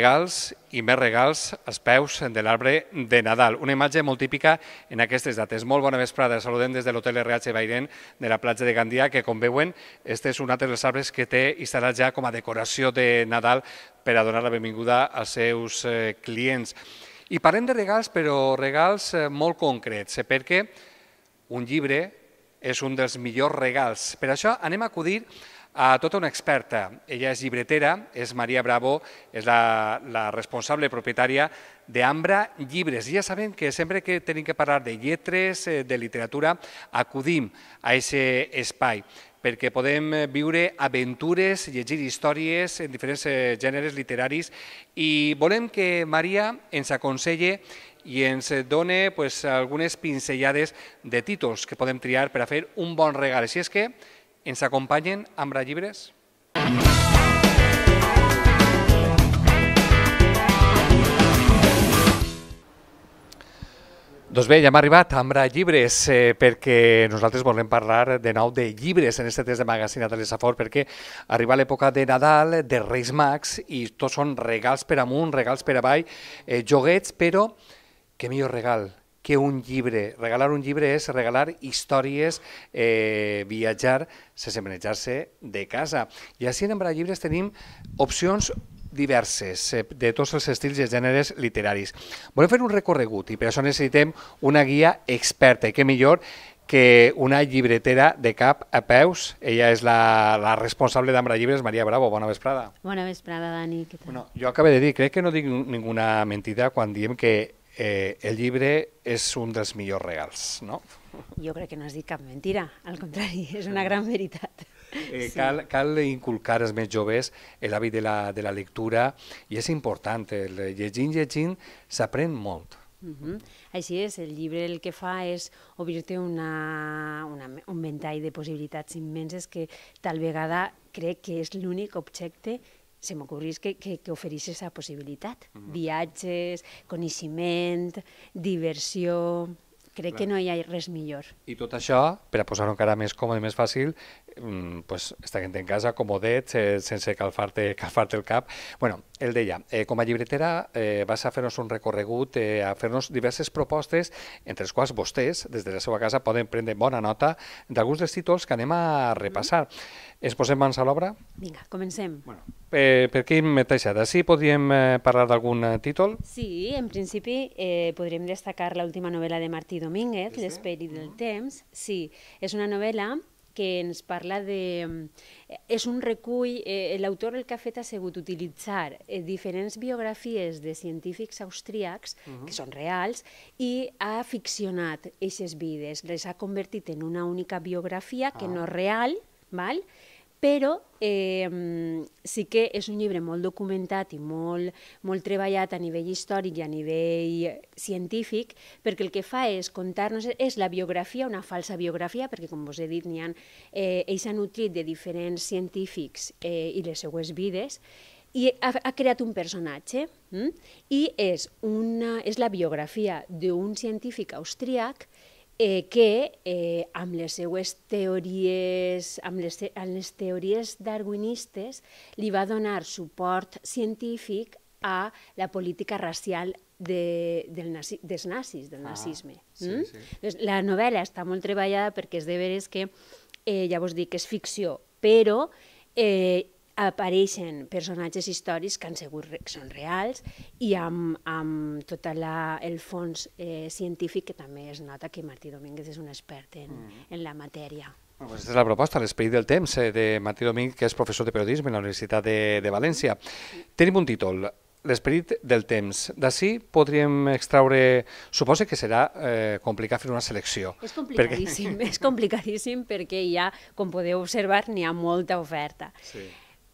regals i més regals als peus de l'arbre de Nadal. Una imatge molt típica en aquestes dates. Molt bona vesprada, saludem des de l'hotel RH Bairén de la platja de Gandia, que com veuen, este és un altre dels arbres que té instal·lat ja com a decoració de Nadal per a donar la benvinguda als seus eh, clients. I parlem de regals, però regals eh, molt concrets, eh, perquè un llibre és un dels millors regals. Per això anem a acudir a tota una experta. Ella és llibretera, és Maria Bravo, és la, la responsable propietària d'Ambra Llibres. I ja sabem que sempre que tenim que parlar de lletres, eh, de literatura, acudim a aquest espai perquè podem viure aventures, llegir històries en diferents eh, gèneres literaris i volem que Maria ens aconselle i ens done pues, algunes pincellades de títols que podem triar per a fer un bon regal. Així és que ens acompanyen amb llibres? Doncs bé, ja hem arribat amb Ambra Llibres, eh, perquè nosaltres volem parlar de nou de llibres en aquest test de magazina de l'Esafor, perquè arriba l'època de Nadal, de Reis Max i tots són regals per amunt, regals per avall, eh, joguets, però què millor regal que un llibre. Regalar un llibre és regalar històries, eh, viatjar, sense menjar se de casa. I així en Embra Llibres tenim opcions diverses, eh, de tots els estils i gèneres literaris. Volem fer un recorregut i per això necessitem una guia experta i que millor que una llibretera de cap a peus. Ella és la, la responsable d'Ambra Llibres, Maria Bravo. Bona vesprada. Bona vesprada, Dani. Què tal? Bueno, jo acabo de dir, crec que no dic ninguna mentida quan diem que eh, el llibre és un dels millors regals, no? Jo crec que no has dit cap mentira, al contrari, és una gran veritat. Eh, sí. cal, cal inculcar als més joves l'hàbit de, la, de la lectura i és important, el llegint, llegint s'aprèn molt. Uh -huh. Així és, el llibre el que fa és obrir-te una, una, un ventall de possibilitats immenses que tal vegada crec que és l'únic objecte se m'ocorris que, que, que oferís aquesta possibilitat. Mm -hmm. Viatges, coneixement, diversió... Crec Clar. que no hi ha res millor. I tot això, per a posar-ho encara més còmode i més fàcil, Mm, pues, esta gente en casa, comodet, eh, sense calfar-te calfar el cap. bueno, el deia, eh, com a llibretera eh, vas a fer-nos un recorregut, eh, a fer-nos diverses propostes, entre les quals vostès, des de la seva casa, poden prendre bona nota d'alguns dels títols que anem a mhm. repassar. Mm -hmm. Es posem mans a l'obra? Vinga, comencem. Bueno, eh, per aquí m'he deixat. Sí, podríem eh, parlar d'algun eh, títol? Sí, en principi eh, podríem destacar l'última novel·la de Martí Domínguez, sí, del mm -hmm. del temps. Sí, és una novel·la que ens parla de... Eh, és un recull, eh, l'autor el que ha fet ha sigut utilitzar eh, diferents biografies de científics austríacs, uh -huh. que són reals, i ha ficcionat aquestes vides, les ha convertit en una única biografia ah. que no és real, val? però eh, sí que és un llibre molt documentat i molt, molt treballat a nivell històric i a nivell científic, perquè el que fa és contar-nos, és la biografia, una falsa biografia, perquè com vos he dit, ha, eh, ells s'han nutrit de diferents científics eh, i les seues vides, i ha, ha creat un personatge hm? i és, una, és la biografia d'un científic austriac eh, que eh, amb les seues teories, amb les, amb les teories darwinistes li va donar suport científic a la política racial de, del nazi, dels nazis, del ah, nazisme. Sí, mm? sí. Doncs la novel·la està molt treballada perquè és de veres que, eh, ja vos dic, és ficció, però eh, apareixen personatges històrics que han segur que són reals i amb, amb tot la, el fons eh, científic que també es nota que Martí Domínguez és un expert en, mm. en la matèria. Bueno, pues esta és la proposta, l'esperit del temps, eh, de Martí Domínguez, que és professor de periodisme a la Universitat de, de València. Tenim un títol, l'esperit del temps. D'ací podríem extraure... Suposa que serà eh, complicat fer una selecció. És complicadíssim, perquè... és complicadíssim perquè ja, com podeu observar, n'hi ha molta oferta. Sí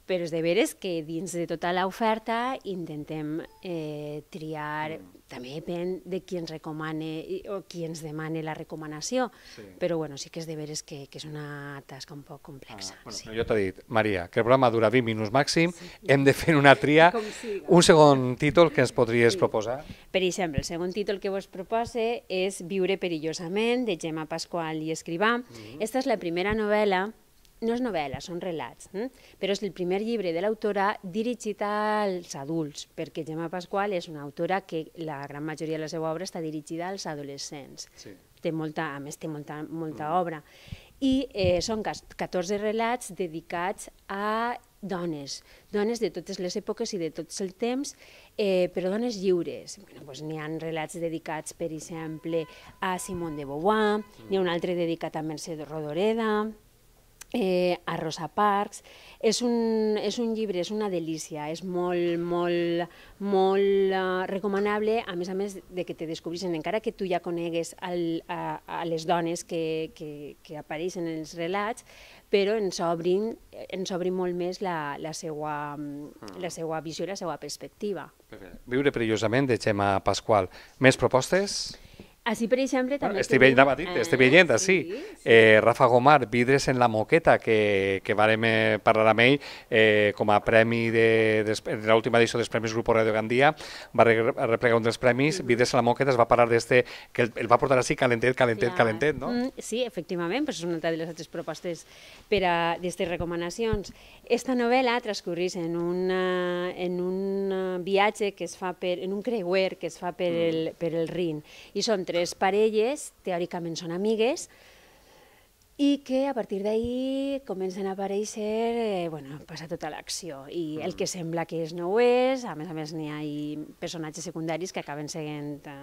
però és de veres que dins de tota l'oferta intentem eh, triar, mm. també depèn de qui ens recomane o qui ens demane la recomanació, sí. però bueno, sí que és de veres que, que és una tasca un poc complexa. Ah, bueno, sí. Jo t'he dit, Maria, que el programa dura 20 minuts màxim, sí. hem de fer una tria, un segon títol que ens podries sí. proposar? Per exemple, el segon títol que vos propose és Viure perillosament, de Gemma Pasqual i Escrivà. Mm -hmm. Esta és la primera novel·la no és novel·la, són relats, eh? però és el primer llibre de l'autora dirigit als adults, perquè Gemma Pasqual és una autora que la gran majoria de la seva obra està dirigida als adolescents. Sí. Té molta, a més, té molta, molta mm. obra. I eh, són 14 relats dedicats a dones, dones de totes les èpoques i de tots els temps, eh, però dones lliures. Bueno, doncs n'hi ha relats dedicats, per exemple, a Simone de Beauvoir, mm. n'hi ha un altre dedicat a Mercè Rodoreda, eh, a Rosa Parks. És un, és un llibre, és una delícia, és molt, molt, molt uh, recomanable, a més a més de que te descobrissin, encara que tu ja conegues el, a, a les dones que, que, que apareixen en els relats, però ens obrin, ens obrin molt més la, la, seua, mm, la seua visió i la seua perspectiva. Viure perillosament de Gemma Pasqual. Més propostes? Así, per exemple, també... Bueno, estic veient, anava dit, estic veient, sí, sí. Eh, Rafa Gomar, Vidres en la moqueta, que, que vàrem eh, parlar amb ell eh, com a premi de, de, de l'última edició dels Premis Grupo Radio Gandia, va re, replegar un dels premis, mm -hmm. Vidres en la moqueta es va parar d'este, que el, el va portar així calentet, calentet, Clar. calentet, no? Mm, sí, efectivament, però és una altra de les altres propostes per a d'aquestes recomanacions. Esta novel·la transcorrís en, una, en un viatge que es fa per, en un creuer que es fa per, mm. el, per el Rin, i són tres tres parelles, teòricament són amigues, i que a partir d'ahir comencen a aparèixer, eh, bueno, passa tota l'acció, i el que mm. sembla que és no ho és, a més a més n'hi ha personatges secundaris que acaben sent eh,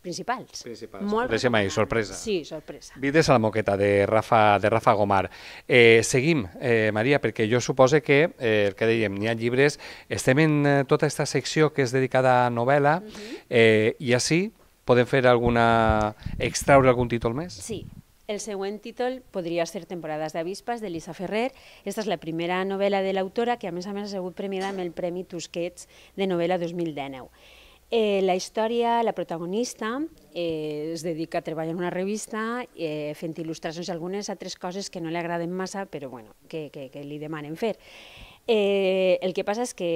principals. Principals. Molt sorpresa mai, sorpresa. Sí, sorpresa. Vides a la moqueta de Rafa, de Rafa Gomar. Eh, seguim, eh, Maria, perquè jo supose que, eh, el que dèiem, n'hi ha llibres, estem en eh, tota aquesta secció que és dedicada a novel·la, mm -hmm. eh, i així podem fer alguna... extraure algun títol més? Sí, el següent títol podria ser Temporades d'avispas, d'Elisa Ferrer. Aquesta és la primera novel·la de l'autora, que a més a més ha sigut premiada amb el Premi Tusquets de novel·la 2019. Eh, la història, la protagonista, eh, es dedica a treballar en una revista eh, fent il·lustracions i algunes altres coses que no li agraden massa, però bueno, que, que, que li demanen fer. Eh, el que passa és que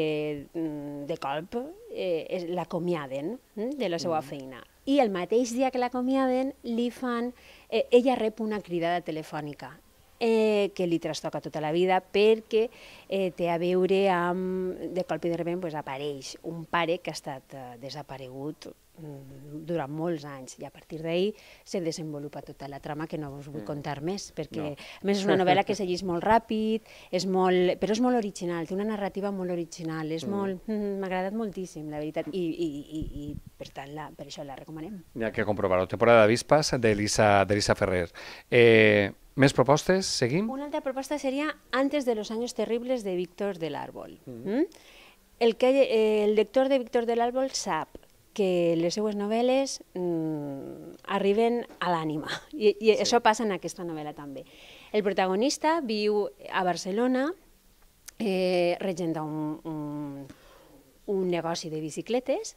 mm, de colp eh, l'acomiaden mm, de la seva mm. feina i el mateix dia que l'acomiaden li fan, eh, ella rep una cridada telefònica eh, que li trastoca tota la vida perquè eh, té a veure amb, de colp i de repent, pues, apareix un pare que ha estat eh, desaparegut mm, durant molts anys i a partir d'ahir se desenvolupa tota la trama que no us vull mm. contar més perquè no. a més és una novel·la que se molt ràpid és molt, però és molt original té una narrativa molt original és mm. molt, mm, m'ha agradat moltíssim la veritat i, i, i, i per tant la, per això la recomanem ja que comprovar-ho, temporada d'Avispas d'Elisa de Ferrer eh, més propostes, seguim? Una altra proposta seria Antes de los años terribles de Víctor del Árbol. Mm-hmm. Mm -hmm. El, que, eh, el lector de Víctor del Árbol sap que les seues novel·les mm, arriben a l'ànima, i, i sí. això passa en aquesta novel·la també. El protagonista viu a Barcelona, eh, regenta un, un, un negoci de bicicletes,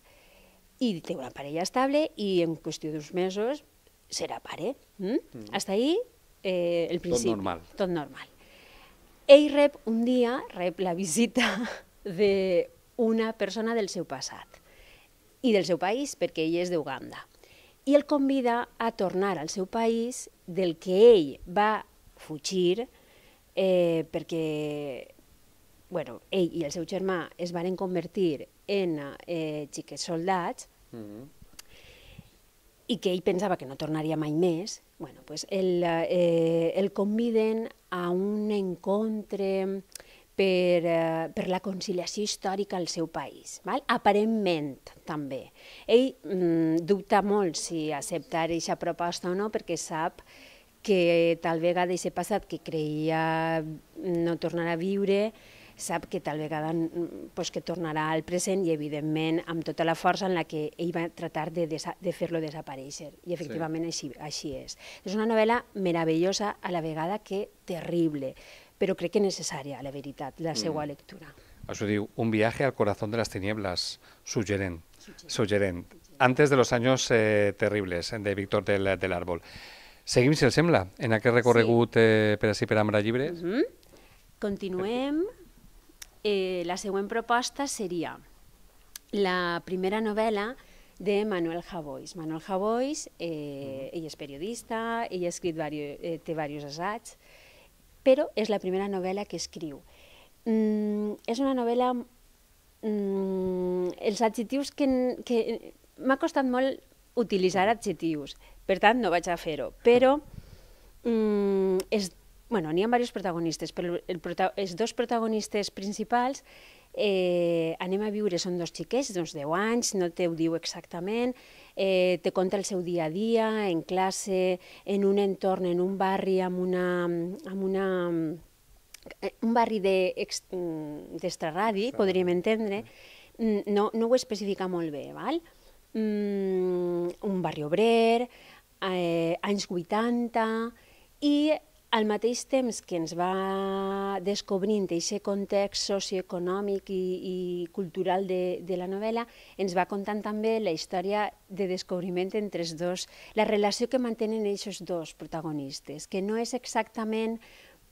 i té una parella estable, i en qüestió d'uns mesos serà pare. Mm? Mm. Hasta ahí eh, el principi. Tot normal. Tot normal. Ell rep un dia, rep la visita d'una persona del seu passat i del seu país, perquè ell és d'Uganda. I el convida a tornar al seu país del que ell va fugir eh, perquè bueno, ell i el seu germà es van convertir en eh, xiquets soldats mm -hmm. i que ell pensava que no tornaria mai més Bueno, pues el, eh, el conviden a un encontre per, eh, per la conciliació històrica al seu país, val? aparentment també. Ell mm, dubta molt si acceptar aquesta proposta o no, perquè sap que tal vegada aquest passat que creia no tornarà a viure, sap que tal vegada mm, pues, que tornarà al present i, evidentment, amb tota la força en la que ell va tratar de, de fer-lo desaparèixer. I, efectivament, sí. així, així és. És una novel·la meravellosa, a la vegada que terrible, però crec que necessària, la veritat, la mm. seva lectura. Això diu, un viatge al corazón de les tinieblas, suggerent, suggerent, antes de los años eh, terribles, de Víctor del, del Árbol. Seguim, si el sembla, en aquest recorregut sí. eh, per així per Ambra Llibres. Mm -hmm. Continuem. Perfecte eh, la següent proposta seria la primera novel·la de Manuel Javois. Manuel Javois, eh, ell és periodista, ell ha escrit vario, eh, té diversos assaigs, però és la primera novel·la que escriu. Mm, és una novel·la... Mm, els adjectius que... que M'ha costat molt utilitzar adjectius, per tant no vaig a fer-ho, però mm, és bueno, n'hi ha diversos protagonistes, però el prota els dos protagonistes principals eh, anem a viure, són dos xiquets, d'uns 10 anys, no te ho diu exactament, eh, te conta el seu dia a dia, en classe, en un entorn, en un barri, amb una... Amb una eh, un barri d'extraradi, de, podríem entendre, mm, no, no ho especifica molt bé, val? Mm, un barri obrer, eh, anys 80, i al mateix temps que ens va descobrint aquest context socioeconòmic i, i cultural de, de la novel·la, ens va contant també la història de descobriment entre els dos, la relació que mantenen aquests dos protagonistes, que no és exactament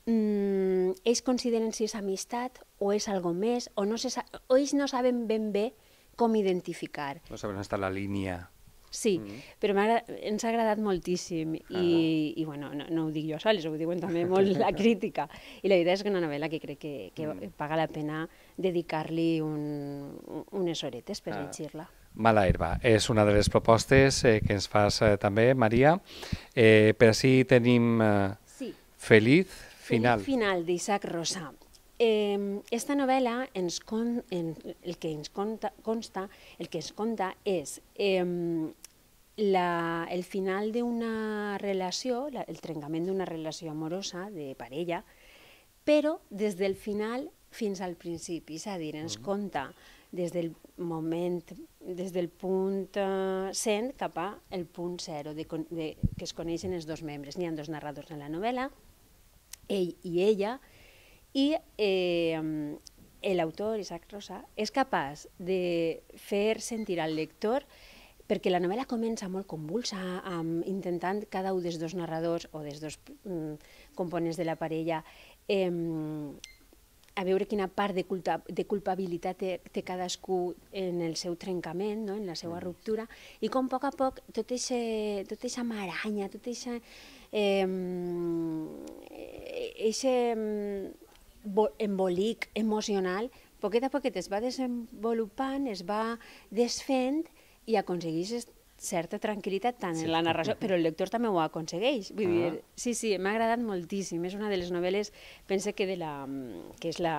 mm, ells consideren si és amistat o és algo més, o, no se, o ells no saben ben bé com identificar. No saben estar la línia Sí, mm. però ens ha agradat moltíssim ah, i, ah. i bueno, no, no ho dic jo sols, ho diuen també molt la crítica. I la veritat és que una novel·la que crec que, que mm. paga la pena dedicar-li un, unes horetes per ah. llegir-la. Mala herba. És una de les propostes eh, que ens fas eh, també, Maria. Eh, per així tenim eh, sí. Feliz Final. Feliz final d'Isaac Rosa. Eh, esta novel·la ens con, en, el que ens conta, consta, el que ens conta és eh, la, el final d'una relació, la, el trencament d'una relació amorosa de parella, però des del final fins al principi, és a dir, ens mm. conta des del moment, des del punt 100 eh, cap al punt 0, de, de, que es coneixen els dos membres. N'hi ha dos narradors en la novel·la, ell i ella, i eh, el autor, Isaac Rosa, és capaç de fer sentir al lector perquè la novel·la comença molt convulsa, amb, intentant cada un dels dos narradors o dels dos mm, components de la parella eh, a veure quina part de, culta, de culpabilitat té, té cadascú en el seu trencament, no? en la seva mm. ruptura, i com a poc a poc tot eixe, tot eixa maranya, tot eixa... Eh, eixe, mm, embolic emocional, poquet a poquet es va desenvolupant, es va desfent i aconsegueix certa tranquil·litat tant sí. en la narració, però el lector també ho aconsegueix. Vull ah. dir, sí, sí, m'ha agradat moltíssim. És una de les novel·les, pense que, de la, que és la,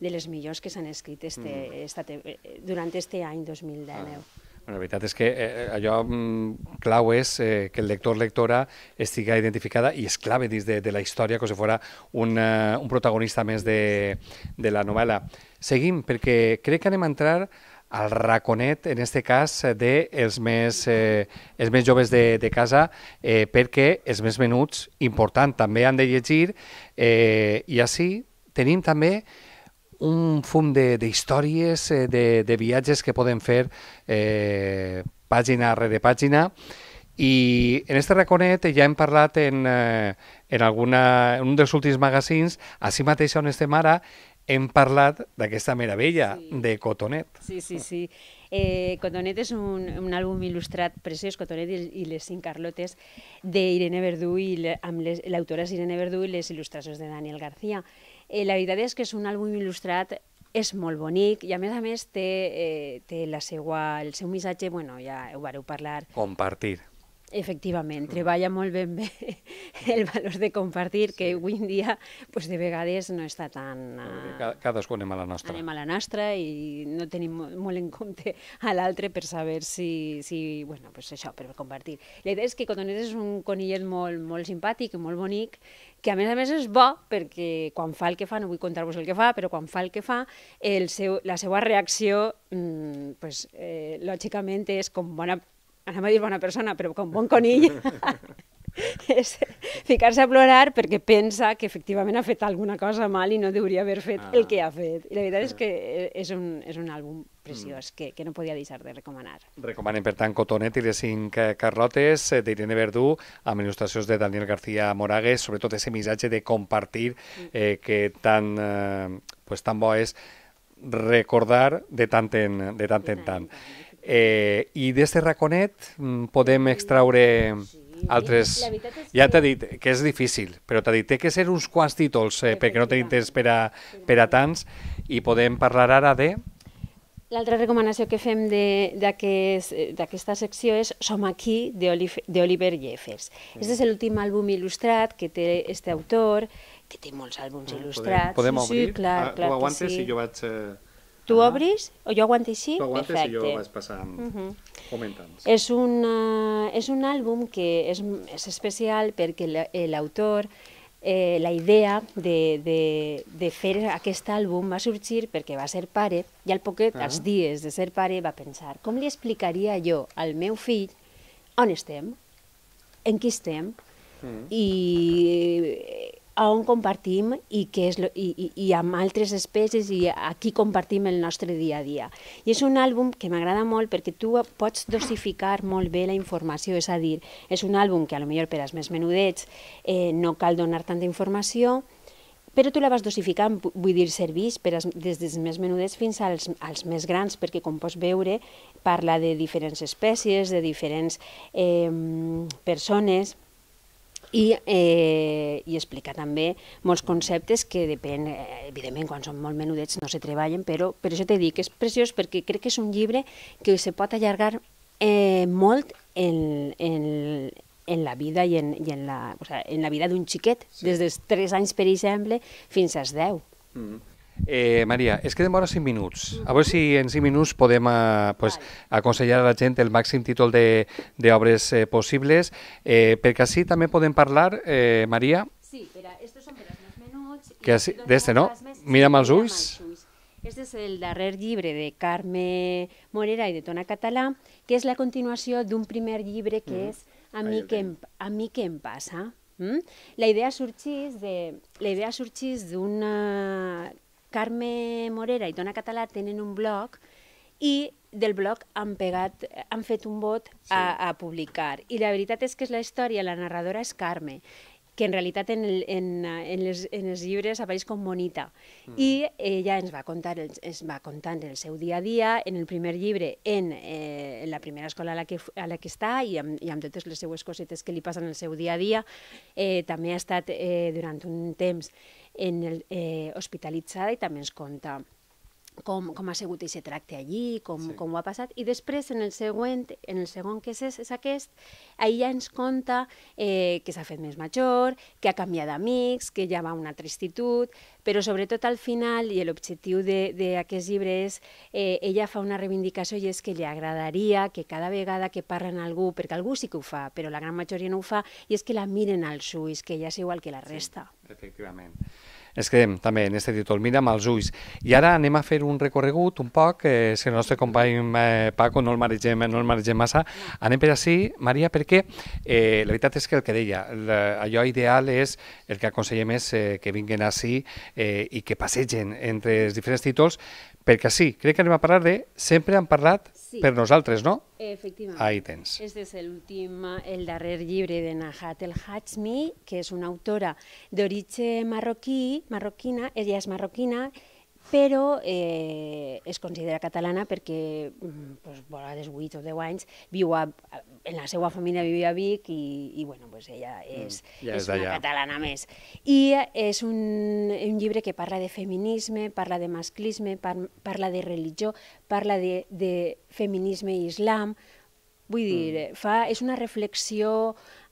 de les millors que s'han escrit este, mm. este, durant este any 2019. Ah. La veritat és que eh, eh allò mm, clau és eh, que el lector-lectora estiga identificada i és clave dins de, de la història com si fos un, uh, un protagonista més de, de la novel·la. Seguim, perquè crec que anem a entrar al raconet, en aquest cas, de els més, eh, els més joves de, de casa, eh, perquè els més menuts, important, també han de llegir, eh, i així tenim també un fum d'històries, de, eh, de, de viatges que podem fer eh, pàgina rere pàgina. I en este raconet ja hem parlat en, eh, en, alguna, en un dels últims magazins, així mateix on estem ara, hem parlat d'aquesta meravella, sí. de Cotonet. Sí, sí, sí. Eh, Cotonet és un, un àlbum il·lustrat preciós, Cotonet i, i les cinc Carlotes, d'Irene Verdú, i l'autora és Irene Verdú i les il·lustracions de Daniel García. Eh, la veritat és que és un àlbum il·lustrat és molt bonic i a més a més té, eh, té la seua, el seu missatge, bueno, ja ho vareu parlar. Compartir. Efectivament, treballa molt ben bé el valor de compartir, sí. que avui en dia pues, de vegades no està tan... Eh, uh, Cadascú anem a la nostra. Anem a la nostra i no tenim molt en compte a l'altre per saber si, si bueno, pues això, per compartir. La idea és que Cotonet és un conillet molt, molt simpàtic, molt bonic, que a més a més és bo perquè quan fa el que fa, no vull contar-vos el que fa, però quan fa el que fa, el seu, la seva reacció, mmm, pues, eh, lògicament és com bona anem a dir bona persona, però com bon conill, és ficar-se a plorar perquè pensa que efectivament ha fet alguna cosa mal i no hauria haver fet ah. el que ha ah. fet. I la veritat és que és un, és un àlbum preciós mm. que, que no podia deixar de recomanar. Recomanem, per tant, Cotonet i les cinc eh, carrotes eh, d'Irene Verdú amb il·lustracions de Daniel García Moragues, sobretot ese missatge de compartir mm. eh, que tan, eh, pues, tan bo és recordar de tant en, de tant, en tant. Eh, I d'aquest raconet mm, podem extraure altres... Ja t'he dit que és difícil, però t'he dit té que ser uns quants títols, eh, perquè no tenim temps per a, per a tants, i podem parlar ara de... L'altra recomanació que fem d'aquesta aquest, secció és Som aquí, d'Oliver Jeffers. Aquest és l'últim àlbum il·lustrat que té este autor, que té molts àlbums mm, il·lustrats. Podem, podem obrir? Sí, clar, ah, clar ho aguantes sí. i jo vaig... Eh Tu ah. obris, o jo aguanto així, tu aguantes perfecte. i jo vaig passant, uh -huh. comentant. És, una, és un àlbum eh, que és, és especial perquè l'autor, eh, la idea de, de, de fer aquest àlbum va sorgir perquè va ser pare i al poquet, ah. els dies de ser pare, va pensar com li explicaria jo al meu fill on estem, en qui estem, mm. i on compartim i, que és, i, i, i amb altres espècies i aquí compartim el nostre dia a dia. I és un àlbum que m'agrada molt perquè tu pots dosificar molt bé la informació, és a dir, és un àlbum que a lo millor per als més menudets eh, no cal donar tanta informació, però tu la vas dosificant, vull dir, serveix per als, des dels més menudets fins als, als més grans, perquè com pots veure parla de diferents espècies, de diferents eh, persones, i, eh, i explicar també molts conceptes que depèn, eh, evidentment quan són molt menudets no se treballen, però per això t'he dit que és preciós perquè crec que és un llibre que se pot allargar eh, molt en, en, en la vida i en, i en, la, o sea, en la vida d'un xiquet, sí. des dels 3 anys, per exemple, fins als 10. Mm -hmm. Eh, Maria, és que demora 5 minuts. A veure si en 5 minuts podem eh, pues, aconsellar a la gent el màxim títol d'obres eh, possibles, eh, perquè així també podem parlar, eh, Maria... Sí, però estos són els més menuts... Que així, d'este, no? Mira'm els ulls. Este és el darrer llibre de Carme Morera i de Tona Català, que és la continuació d'un primer llibre que mm. és A mi, que em, a mi que em passa. Mm? La idea sorgís de la idea sorgís d'una Carme Morera i Dona Català tenen un blog i del blog han, pegat, han fet un vot sí. a, a publicar. I la veritat és que és la història, la narradora és Carme, que en realitat en, el, en, en, les, en els llibres apareix com Monita. Mm. I ella ens va, contar ens va contant el seu dia a dia, en el primer llibre, en, eh, en la primera escola a la que, a la que està i amb, i amb totes les seues cosetes que li passen el seu dia a dia. Eh, també ha estat eh, durant un temps en el, eh, hospitalitzada i també ens conta com, com ha sigut aquest tracte allí, com, sí. com ho ha passat, i després en el següent, en el segon que és, és aquest, ahir ja ens conta eh, que s'ha fet més major, que ha canviat d'amics, que ja va una tristitud, institut, però sobretot al final, i l'objectiu d'aquest llibre és, eh, ella fa una reivindicació i és que li agradaria que cada vegada que parlen algú, perquè algú sí que ho fa, però la gran majoria no ho fa, i és que la miren als ulls, que ella és igual que la resta. Sí, efectivament ens quedem també en aquest títol, Mira amb els ulls. I ara anem a fer un recorregut un poc, eh, si el nostre company eh, Paco no el maregem, no el maregem massa. Anem per així, Maria, perquè eh, la veritat és que el que deia, la, allò ideal és el que aconsellem és eh, que vinguin així eh, i que passegen entre els diferents títols, perquè sí, crec que anem a parlar de Sempre han parlat sí. per nosaltres, no? Efectivament. Ahí tens. Este és l'últim, el darrer llibre de Nahat El Hachmi, que és una autora d'origen marroquí, marroquina, ella és marroquina, però eh, es considera catalana perquè mm, pues, a vegades 8 o 10 anys viu a, en la seva família vivia a Vic i, i bueno, pues ella mm, és, mm, ja és, és una catalana més. I és un, un llibre que parla de feminisme, parla de masclisme, par, parla de religió, parla de, de feminisme i islam, vull mm. dir, mm. fa, és una reflexió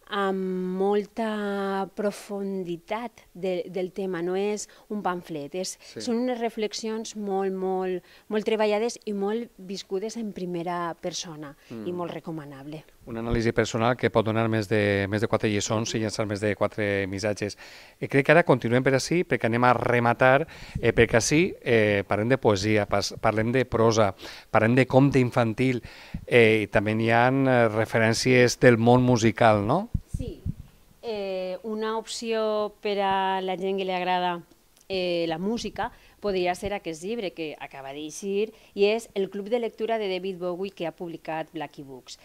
amb molta profunditat de, del tema, no és un pamflet, és, sí. són unes reflexions molt, molt, molt treballades i molt viscudes en primera persona mm. i molt recomanable una anàlisi personal que pot donar més de, més de quatre lliçons i llançar més de quatre missatges. I eh, crec que ara continuem per així perquè anem a rematar, eh, perquè així eh, parlem de poesia, parlem de prosa, parlem de conte infantil eh, i també hi ha eh, referències del món musical, no? Sí, eh, una opció per a la gent que li agrada eh, la música podria ser aquest llibre que acaba d'eixir i és el Club de Lectura de David Bowie que ha publicat Blackie Books.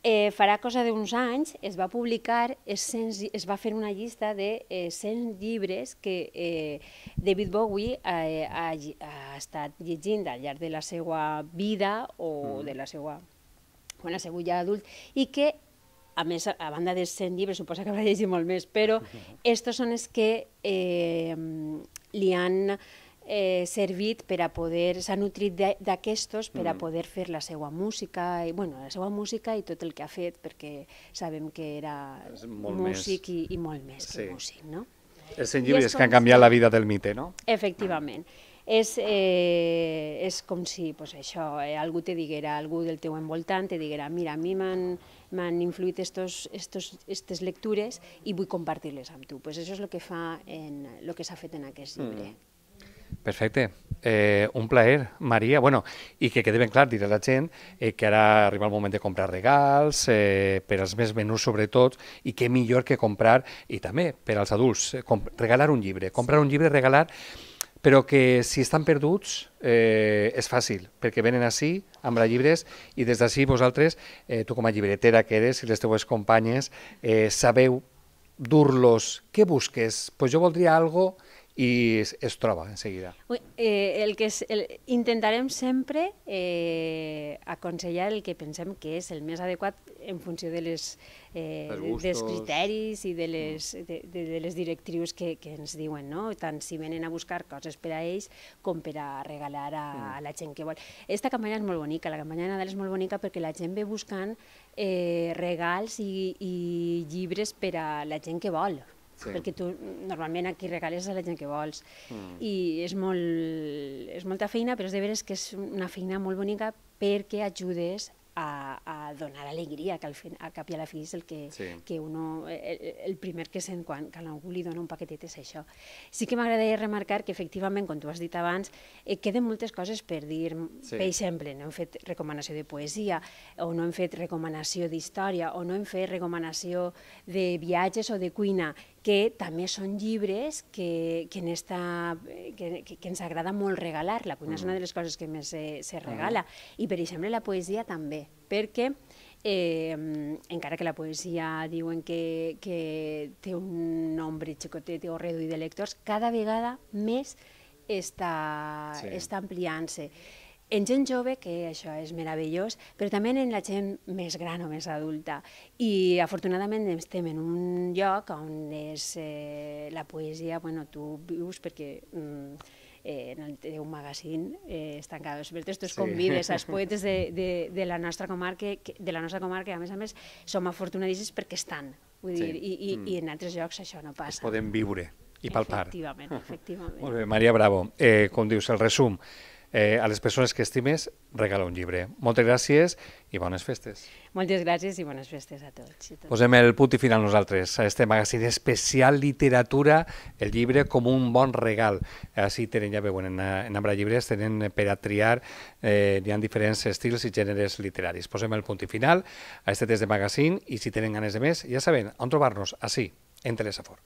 Eh, farà cosa d'uns anys es va publicar, es, es va fer una llista de eh, 100 llibres que eh, David Bowie eh, ha, ha, ha estat llegint al llarg de la seva vida o mm. de la seva quan ha sigut ja adult, i que, a més, a banda dels 100 llibres, suposa que va llegir molt més, però estos són els que eh, li han eh, servit per a poder, s'ha nutrit d'aquestos per a mm. poder fer la seva música, i, bueno, la seva música i tot el que ha fet, perquè sabem que era músic més. i, i molt més sí. que músic, no? Els en llibres que han canviat la vida del mite, no? Efectivament. Ah. És, eh, és com si pues, això, eh, algú te diguera, algú del teu envoltant te diguera mira, a mi m'han influït estos, estos, estes lectures i vull compartir-les amb tu. Pues això és el que fa en, lo que s'ha fet en aquest mm. llibre. Mm Perfecte. Eh, un plaer, Maria. Bueno, I que quede ben clar, diré a la gent, eh, que ara arriba el moment de comprar regals, eh, per als més menús sobretot, i què millor que comprar, i també per als adults, eh, regalar un llibre. Comprar un llibre, regalar però que si estan perduts eh, és fàcil, perquè venen així amb la llibres i des d'ací vosaltres, eh, tu com a llibretera que eres i les teues companyes, eh, sabeu dur-los. Què busques? Pues jo voldria algo i es, es troba en seguida. Eh, el que és, el, intentarem sempre eh, aconsellar el que pensem que és el més adequat en funció de les, eh, dels criteris i de mm. les, de, de, de les directrius que, que ens diuen, no? tant si venen a buscar coses per a ells com per a regalar a, mm. a la gent que vol. Esta campanya és molt bonica, la campanya de Nadal és molt bonica perquè la gent ve buscant eh, regals i, i llibres per a la gent que vol sí. perquè tu normalment aquí regales a la gent que vols. Mm. I és, molt, és molta feina, però és de veres que és una feina molt bonica perquè ajudes a, a donar alegria, que al fin, a cap i a la fi és el que, sí. que uno, el, el primer que sent quan que algú li dona un paquetet és això. Sí que m'agradaria remarcar que efectivament, com tu has dit abans, eh, queden moltes coses per dir. Sí. Per exemple, no hem fet recomanació de poesia, o no hem fet recomanació d'història, o no hem fet recomanació de viatges o de cuina que també són llibres que, que, en esta, que, que ens agrada molt regalar. La cuina mm. és una mm. de les coses que més se, se mm. regala. Mm. I, per exemple, la poesia també, perquè eh, encara que la poesia diuen que, que té un nombre xicotet o reduït de lectors, cada vegada més està, sí. està ampliant-se en gent jove, que això és meravellós, però també en la gent més gran o més adulta. I afortunadament estem en un lloc on és, eh, la poesia, bueno, tu vius perquè... Mm, eh, en el teu magazín eh, estan cada dos per es tu sí. convides als poetes de, de, de, la nostra comarca, que, de la nostra comarca, a més a més, som afortunadíssims perquè estan, vull sí. dir, i, i, mm. i en altres llocs això no passa. Es podem viure i palpar. Efectivament, efectivament. Molt bé, Maria Bravo, eh, com dius, el resum, eh, a les persones que estimes, regala un llibre. Moltes gràcies i bones festes. Moltes gràcies i bones festes a tots. I tots. Posem el punt i final nosaltres a este magazín especial literatura, el llibre com un bon regal. Així tenen, ja veuen, en, en Ambra Llibres tenen per a triar, eh, hi ha diferents estils i gèneres literaris. Posem el punt i final a este test de magazín i si tenen ganes de més, ja saben on trobar-nos, així, en Telesafor.